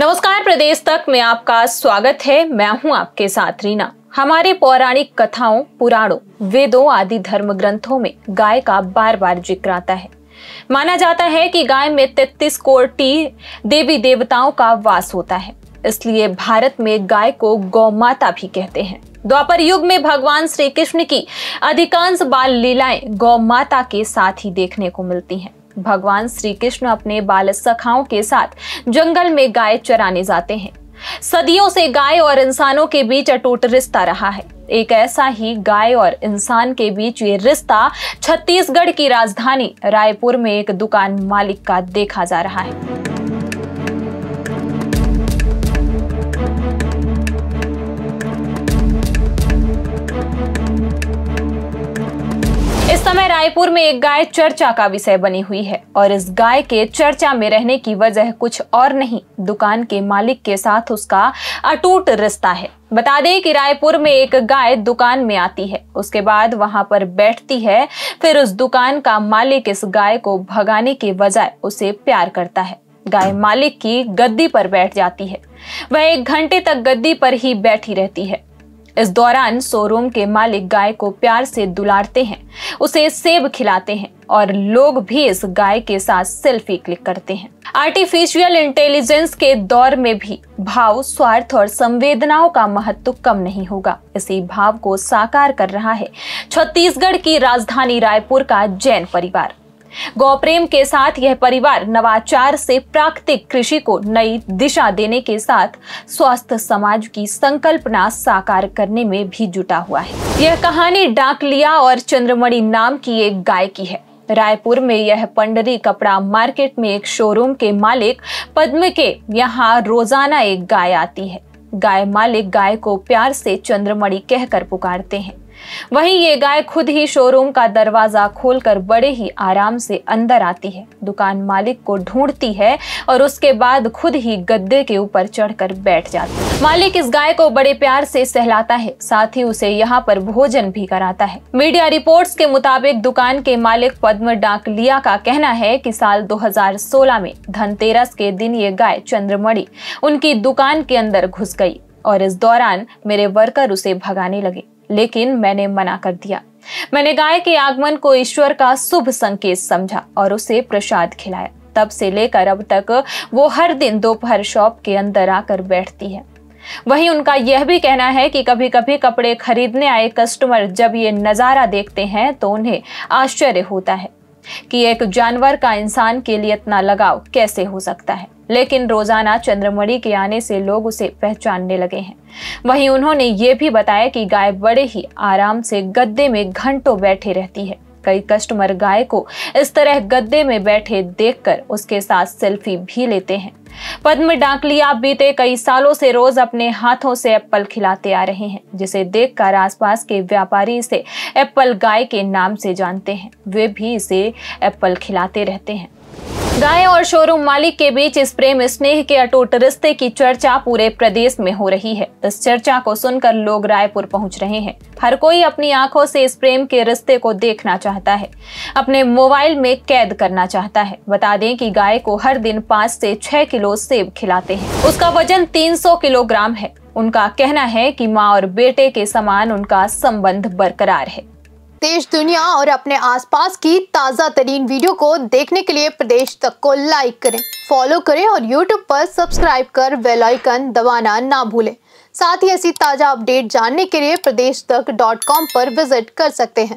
नमस्कार प्रदेश तक में आपका स्वागत है मैं हूं आपके साथ रीना हमारे पौराणिक कथाओं पुराणों वेदों आदि धर्म ग्रंथों में गाय का बार बार जिक्र आता है माना जाता है कि गाय में तैतीस कोटी देवी देवताओं का वास होता है इसलिए भारत में गाय को गौ माता भी कहते हैं द्वापर युग में भगवान श्री कृष्ण की अधिकांश बाल लीलाएं गौ माता के साथ ही देखने को मिलती हैं भगवान श्री कृष्ण अपने बाल सखाओं के साथ जंगल में गाय चराने जाते हैं सदियों से गाय और इंसानों के बीच अटूट रिश्ता रहा है एक ऐसा ही गाय और इंसान के बीच ये रिश्ता छत्तीसगढ़ की राजधानी रायपुर में एक दुकान मालिक का देखा जा रहा है रायपुर में एक गाय चर्चा का विषय बनी हुई है और इस गाय के चर्चा में रहने की वजह कुछ और नहीं दुकान के मालिक के साथ उसका अटूट रिश्ता है बता दें कि रायपुर में एक गाय दुकान में आती है उसके बाद वहां पर बैठती है फिर उस दुकान का मालिक इस गाय को भगाने के बजाय उसे प्यार करता है गाय मालिक की गद्दी पर बैठ जाती है वह एक घंटे तक गद्दी पर ही बैठी रहती है इस दौरान शोरूम के मालिक गाय को प्यार से दुलारते हैं उसे सेब खिलाते हैं और लोग भी इस गाय के साथ सेल्फी क्लिक करते हैं आर्टिफिशियल इंटेलिजेंस के दौर में भी भाव स्वार्थ और संवेदनाओं का महत्व कम नहीं होगा इसी भाव को साकार कर रहा है छत्तीसगढ़ की राजधानी रायपुर का जैन परिवार गौप्रेम के साथ यह परिवार नवाचार से प्राकृतिक कृषि को नई दिशा देने के साथ स्वस्थ समाज की संकल्पना साकार करने में भी जुटा हुआ है यह कहानी डाकलिया और चंद्रमणि नाम की एक गाय की है रायपुर में यह पंडरी कपड़ा मार्केट में एक शोरूम के मालिक पद्म के यहाँ रोजाना एक गाय आती है गाय मालिक गाय को प्यार से चंद्रमणि कहकर पुकारते हैं वहीं ये गाय खुद ही शोरूम का दरवाजा खोलकर बड़े ही आराम से अंदर आती है दुकान मालिक को ढूंढती है और उसके बाद खुद ही गद्दे के ऊपर चढ़कर बैठ जाती है मालिक इस गाय को बड़े प्यार से सहलाता है साथ ही उसे यहाँ पर भोजन भी कराता है मीडिया रिपोर्ट्स के मुताबिक दुकान के मालिक पद्म डाकलिया का कहना है कि साल 2016 में धनतेरस के दिन ये गाय चंद्रमणि उनकी दुकान के अंदर घुस गई और इस दौरान मेरे वर्कर उसे भगाने लगे लेकिन मैंने मना कर दिया मैंने गाय के आगमन को ईश्वर का शुभ संकेत समझा और उसे प्रसाद खिलाया तब से लेकर अब तक वो हर दिन दोपहर शॉप के अंदर आकर बैठती है वहीं उनका यह भी कहना है कि कभी कभी कपड़े खरीदने आए कस्टमर जब ये नज़ारा देखते हैं तो उन्हें आश्चर्य होता है कि एक जानवर का इंसान के लिए इतना लगाव कैसे हो सकता है लेकिन रोजाना चंद्रमणि के आने से लोग उसे पहचानने लगे हैं वहीं उन्होंने ये भी बताया कि गाय बड़े ही आराम से गद्दे में घंटों बैठे रहती है कई कस्टमर गाय को इस तरह गद्दे में बैठे देखकर उसके साथ सेल्फी भी लेते हैं पद्म डाकलिया बीते कई सालों से रोज अपने हाथों से एप्पल खिलाते आ रहे हैं जिसे देखकर आसपास के व्यापारी इसे एप्पल गाय के नाम से जानते हैं वे भी इसे एप्पल खिलाते रहते हैं गाय और शोरूम मालिक के बीच इस प्रेम स्नेह के अटूट रिश्ते की चर्चा पूरे प्रदेश में हो रही है इस चर्चा को सुनकर लोग रायपुर पहुंच रहे हैं हर कोई अपनी आंखों से इस प्रेम के रिश्ते को देखना चाहता है अपने मोबाइल में कैद करना चाहता है बता दें कि गाय को हर दिन पाँच से छह किलो सेब खिलाते हैं उसका वजन तीन किलोग्राम है उनका कहना है कि माँ और बेटे के समान उनका संबंध बरकरार है देश दुनिया और अपने आसपास की ताज़ा तरीन वीडियो को देखने के लिए प्रदेश तक को लाइक करें फॉलो करें और यूट्यूब पर सब्सक्राइब कर बेल आइकन दबाना ना भूलें साथ ही ऐसी ताज़ा अपडेट जानने के लिए प्रदेश तक डॉट कॉम पर विजिट कर सकते हैं